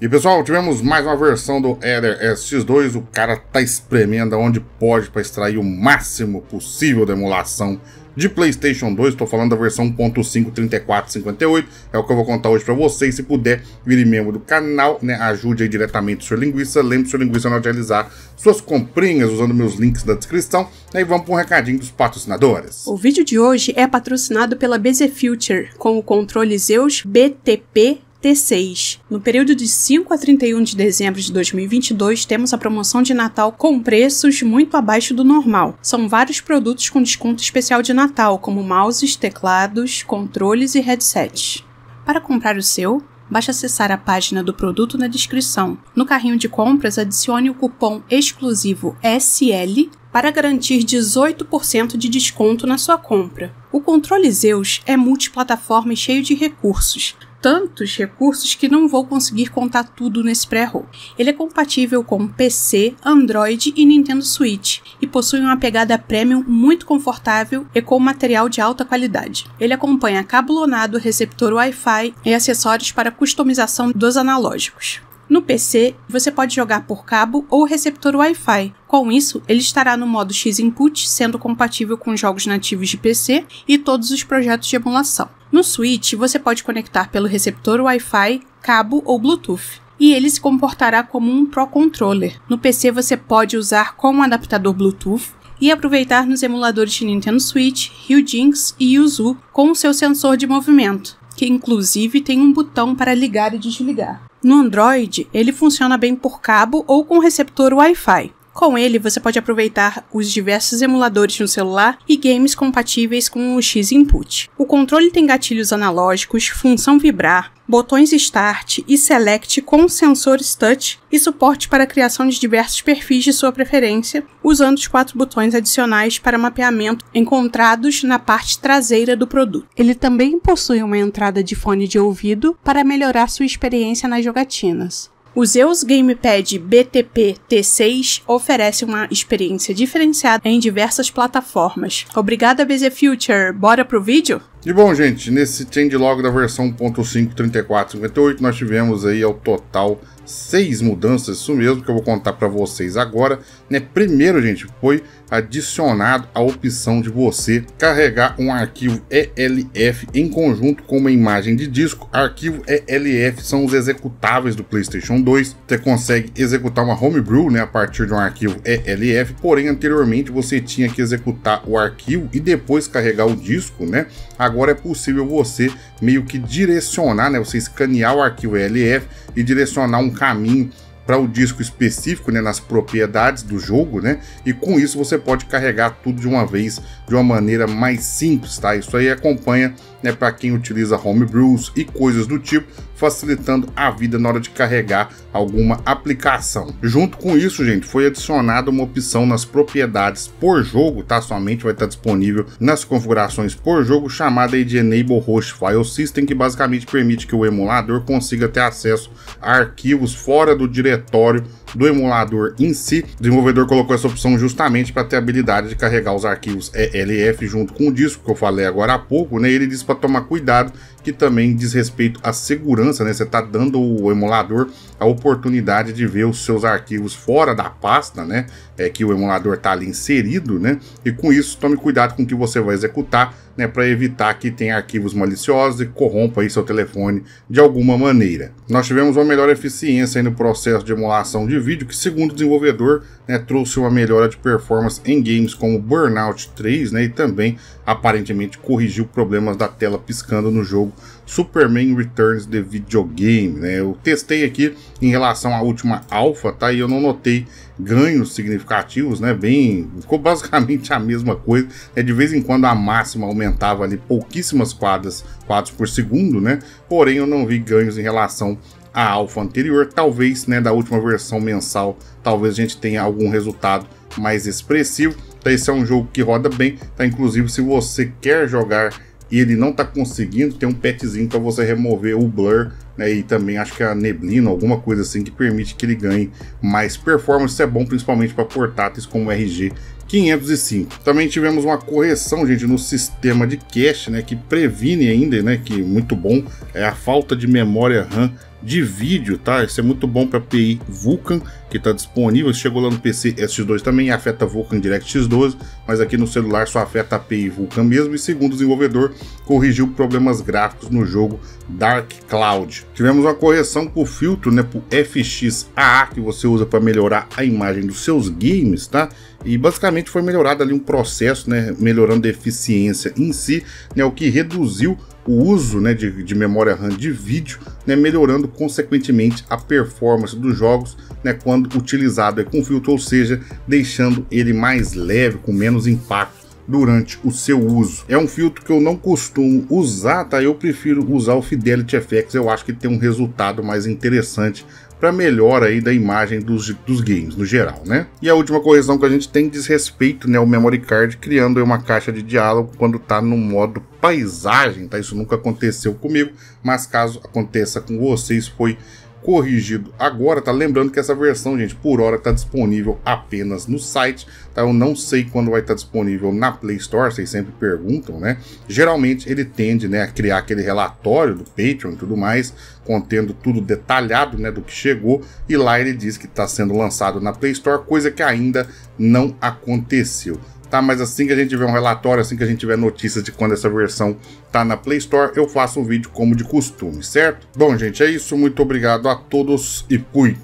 E pessoal, tivemos mais uma versão do Ether SX2. O cara tá espremendo onde pode para extrair o máximo possível da emulação de PlayStation 2. Estou falando da versão 1.53458. É o que eu vou contar hoje para vocês. Se puder, vire membro do canal, né? Ajude aí diretamente o Sr. Linguiça. Lembre-se, Sr. Linguiça, não realizar suas comprinhas usando meus links da descrição. E vamos para um recadinho dos patrocinadores. O vídeo de hoje é patrocinado pela BZ Future, com o controle Zeus BTP T6. No período de 5 a 31 de dezembro de 2022, temos a promoção de Natal com preços muito abaixo do normal. São vários produtos com desconto especial de Natal, como mouses, teclados, controles e headsets. Para comprar o seu, basta acessar a página do produto na descrição. No carrinho de compras, adicione o cupom exclusivo SL para garantir 18% de desconto na sua compra. O controle Zeus é multiplataforma e cheio de recursos tantos recursos que não vou conseguir contar tudo nesse pré-roll. Ele é compatível com PC, Android e Nintendo Switch e possui uma pegada premium muito confortável e com material de alta qualidade. Ele acompanha cabulonado, receptor Wi-Fi e acessórios para customização dos analógicos. No PC, você pode jogar por cabo ou receptor Wi-Fi. Com isso, ele estará no modo X-Input, sendo compatível com jogos nativos de PC e todos os projetos de emulação. No switch, você pode conectar pelo receptor Wi-Fi, cabo ou Bluetooth e ele se comportará como um Pro Controller. No PC você pode usar com um adaptador Bluetooth e aproveitar nos emuladores de Nintendo Switch, Hugings e Yuzu com o seu sensor de movimento, que inclusive tem um botão para ligar e desligar. No Android, ele funciona bem por cabo ou com receptor Wi-Fi. Com ele, você pode aproveitar os diversos emuladores no celular e games compatíveis com o X Input. O controle tem gatilhos analógicos, função vibrar, botões Start e Select com sensores touch e suporte para a criação de diversos perfis de sua preferência, usando os quatro botões adicionais para mapeamento encontrados na parte traseira do produto. Ele também possui uma entrada de fone de ouvido para melhorar sua experiência nas jogatinas. O Zeus Gamepad BTP T6 oferece uma experiência diferenciada em diversas plataformas. Obrigada, BZ Future! Bora pro vídeo? E bom, gente, nesse changelog da versão 1.5.34.58 nós tivemos aí ao total seis mudanças, isso mesmo que eu vou contar para vocês agora. Né? Primeiro, gente, foi adicionado a opção de você carregar um arquivo ELF em conjunto com uma imagem de disco. Arquivo ELF são os executáveis do PlayStation 2. Você consegue executar uma homebrew né, a partir de um arquivo ELF, porém anteriormente você tinha que executar o arquivo e depois carregar o disco, né? agora é possível você meio que direcionar, né, você escanear o arquivo ELF e direcionar um caminho para o disco específico, né, nas propriedades do jogo, né? E com isso você pode carregar tudo de uma vez, de uma maneira mais simples, tá? Isso aí acompanha, né, para quem utiliza homebrews e coisas do tipo, facilitando a vida na hora de carregar alguma aplicação. Junto com isso, gente, foi adicionada uma opção nas propriedades por jogo, tá? Somente vai estar disponível nas configurações por jogo, chamada de Enable Host File System, que basicamente permite que o emulador consiga ter acesso a arquivos fora do diretório do emulador em si. O desenvolvedor colocou essa opção justamente para ter a habilidade de carregar os arquivos ELF junto com o disco, que eu falei agora há pouco, né? Ele disse para tomar cuidado que também diz respeito à segurança, né? Você está dando o emulador a oportunidade de ver os seus arquivos fora da pasta, né? É, que o emulador está ali inserido, né? E com isso, tome cuidado com o que você vai executar, né? Para evitar que tenha arquivos maliciosos e corrompa aí seu telefone de alguma maneira. Nós tivemos uma melhor eficiência no processo de emulação de vídeo, que segundo o desenvolvedor, né, trouxe uma melhora de performance em games como Burnout 3, né? E também aparentemente corrigiu problemas da tela piscando no jogo Superman Returns de videogame. Né? Eu testei aqui em relação à última alfa, tá? E eu não notei ganhos significativos, né? Bem, ficou basicamente a mesma coisa. Né? De vez em quando a máxima aumentava ali pouquíssimas quadras, quadros por segundo, né? Porém, eu não vi ganhos em relação à alfa anterior. Talvez, né, da última versão mensal, talvez a gente tenha algum resultado mais expressivo. Então, esse é um jogo que roda bem, tá? Inclusive, se você quer jogar e ele não está conseguindo, tem um petzinho para você remover o blur, né? E também acho que a neblina, alguma coisa assim, que permite que ele ganhe mais performance. Isso é bom principalmente para portáteis como o RG 505. Também tivemos uma correção, gente, no sistema de cache, né? Que previne ainda, né? Que muito bom é a falta de memória RAM de vídeo, tá? Isso é muito bom para API Vulkan, que está disponível. Chegou lá no PC S2 também, afeta Vulkan DirectX 12 mas aqui no celular só afeta a API Vulkan mesmo e segundo o desenvolvedor, corrigiu problemas gráficos no jogo Dark Cloud. Tivemos uma correção para o filtro, né, para FXAA que você usa para melhorar a imagem dos seus games, tá? E basicamente foi melhorado ali um processo, né, melhorando a eficiência em si, né, o que reduziu o uso né, de, de, memória RAM de vídeo, né, melhorando consequentemente a performance dos jogos né, quando utilizado é com filtro, ou seja, deixando ele mais leve, com menos menos impacto durante o seu uso. É um filtro que eu não costumo usar, tá? Eu prefiro usar o Fidelity FX, eu acho que tem um resultado mais interessante para melhor aí da imagem dos, dos games no geral, né? E a última correção que a gente tem diz respeito né, ao memory card, criando uma caixa de diálogo quando tá no modo paisagem, tá? Isso nunca aconteceu comigo, mas caso aconteça com vocês, foi corrigido agora, tá? Lembrando que essa versão, gente, por hora está disponível apenas no site, tá? Eu não sei quando vai estar tá disponível na Play Store, vocês sempre perguntam, né? Geralmente ele tende, né, a criar aquele relatório do Patreon e tudo mais, contendo tudo detalhado, né, do que chegou, e lá ele diz que está sendo lançado na Play Store, coisa que ainda não aconteceu tá? Mas assim que a gente tiver um relatório, assim que a gente tiver notícias de quando essa versão tá na Play Store, eu faço um vídeo como de costume, certo? Bom, gente, é isso. Muito obrigado a todos e fui!